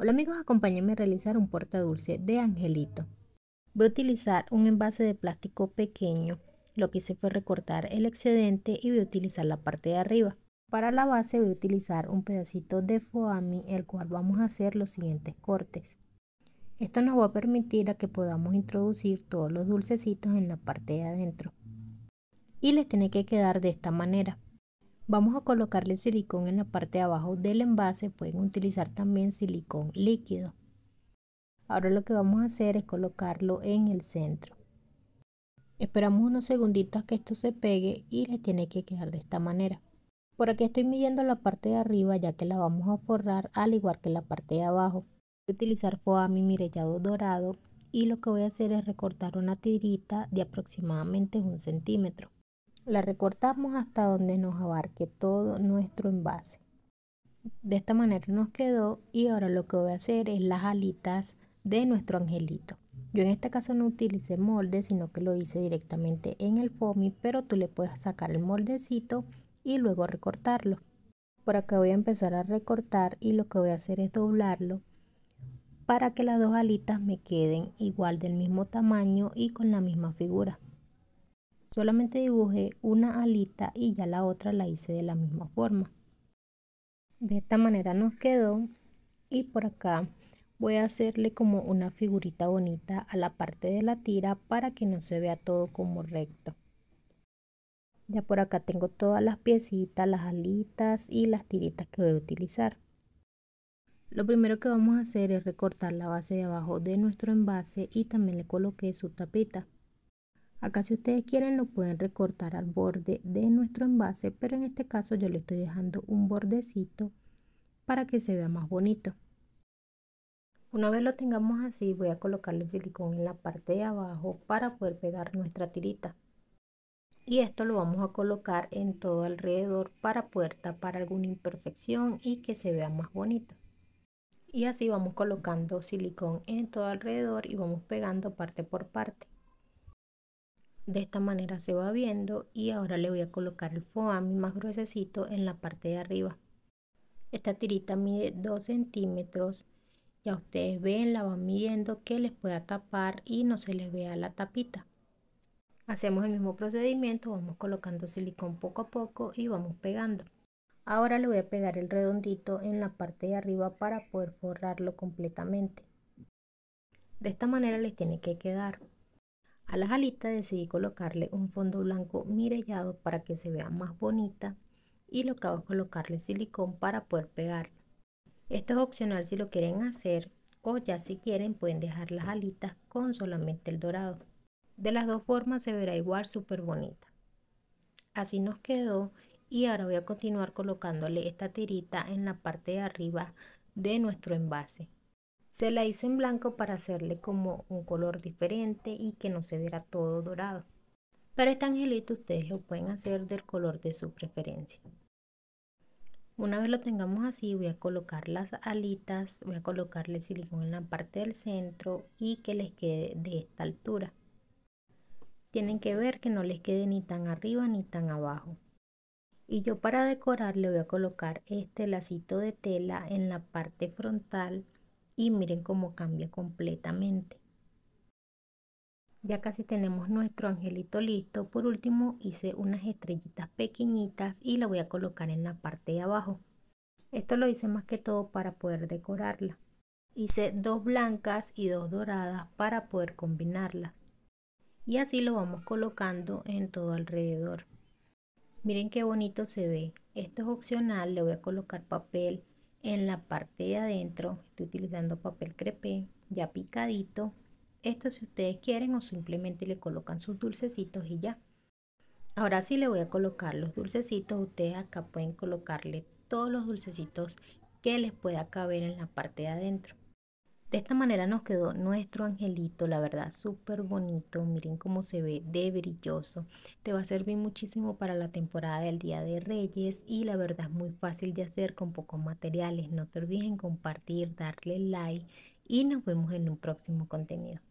Hola amigos, acompáñenme a realizar un porta dulce de angelito. Voy a utilizar un envase de plástico pequeño. Lo que hice fue recortar el excedente y voy a utilizar la parte de arriba. Para la base voy a utilizar un pedacito de foami, el cual vamos a hacer los siguientes cortes. Esto nos va a permitir a que podamos introducir todos los dulcecitos en la parte de adentro. Y les tiene que quedar de esta manera. Vamos a colocarle silicón en la parte de abajo del envase, pueden utilizar también silicón líquido. Ahora lo que vamos a hacer es colocarlo en el centro. Esperamos unos segunditos a que esto se pegue y le tiene que quedar de esta manera. Por aquí estoy midiendo la parte de arriba ya que la vamos a forrar al igual que la parte de abajo. Voy a utilizar foami mirellado dorado y lo que voy a hacer es recortar una tirita de aproximadamente un centímetro la recortamos hasta donde nos abarque todo nuestro envase. De esta manera nos quedó y ahora lo que voy a hacer es las alitas de nuestro angelito. Yo en este caso no utilicé molde, sino que lo hice directamente en el foamy, pero tú le puedes sacar el moldecito y luego recortarlo. Por acá voy a empezar a recortar y lo que voy a hacer es doblarlo para que las dos alitas me queden igual del mismo tamaño y con la misma figura. Solamente dibujé una alita y ya la otra la hice de la misma forma. De esta manera nos quedó y por acá voy a hacerle como una figurita bonita a la parte de la tira para que no se vea todo como recto. Ya por acá tengo todas las piecitas, las alitas y las tiritas que voy a utilizar. Lo primero que vamos a hacer es recortar la base de abajo de nuestro envase y también le coloqué su tapita. Acá si ustedes quieren lo pueden recortar al borde de nuestro envase, pero en este caso yo le estoy dejando un bordecito para que se vea más bonito. Una vez lo tengamos así voy a colocarle silicón en la parte de abajo para poder pegar nuestra tirita. Y esto lo vamos a colocar en todo alrededor para puerta para alguna imperfección y que se vea más bonito. Y así vamos colocando silicón en todo alrededor y vamos pegando parte por parte. De esta manera se va viendo y ahora le voy a colocar el foami más gruesecito en la parte de arriba. Esta tirita mide 2 centímetros. Ya ustedes ven, la van midiendo que les pueda tapar y no se les vea la tapita. Hacemos el mismo procedimiento, vamos colocando silicón poco a poco y vamos pegando. Ahora le voy a pegar el redondito en la parte de arriba para poder forrarlo completamente. De esta manera les tiene que quedar. A las alitas decidí colocarle un fondo blanco mirellado para que se vea más bonita y lo que hago es colocarle silicón para poder pegarla. Esto es opcional si lo quieren hacer o ya si quieren pueden dejar las alitas con solamente el dorado. De las dos formas se verá igual súper bonita. Así nos quedó y ahora voy a continuar colocándole esta tirita en la parte de arriba de nuestro envase. Se la hice en blanco para hacerle como un color diferente y que no se viera todo dorado. Para este angelito ustedes lo pueden hacer del color de su preferencia. Una vez lo tengamos así voy a colocar las alitas, voy a colocarle silicón en la parte del centro y que les quede de esta altura. Tienen que ver que no les quede ni tan arriba ni tan abajo. Y yo para decorar le voy a colocar este lacito de tela en la parte frontal y miren cómo cambia completamente. Ya casi tenemos nuestro angelito listo. Por último hice unas estrellitas pequeñitas y la voy a colocar en la parte de abajo. Esto lo hice más que todo para poder decorarla. Hice dos blancas y dos doradas para poder combinarlas. Y así lo vamos colocando en todo alrededor. Miren qué bonito se ve. Esto es opcional, le voy a colocar papel en la parte de adentro estoy utilizando papel crepé ya picadito esto si ustedes quieren o simplemente le colocan sus dulcecitos y ya ahora sí le voy a colocar los dulcecitos ustedes acá pueden colocarle todos los dulcecitos que les pueda caber en la parte de adentro de esta manera nos quedó nuestro angelito, la verdad, súper bonito. Miren cómo se ve de brilloso. Te va a servir muchísimo para la temporada del Día de Reyes y la verdad es muy fácil de hacer con pocos materiales. No te olvides en compartir, darle like y nos vemos en un próximo contenido.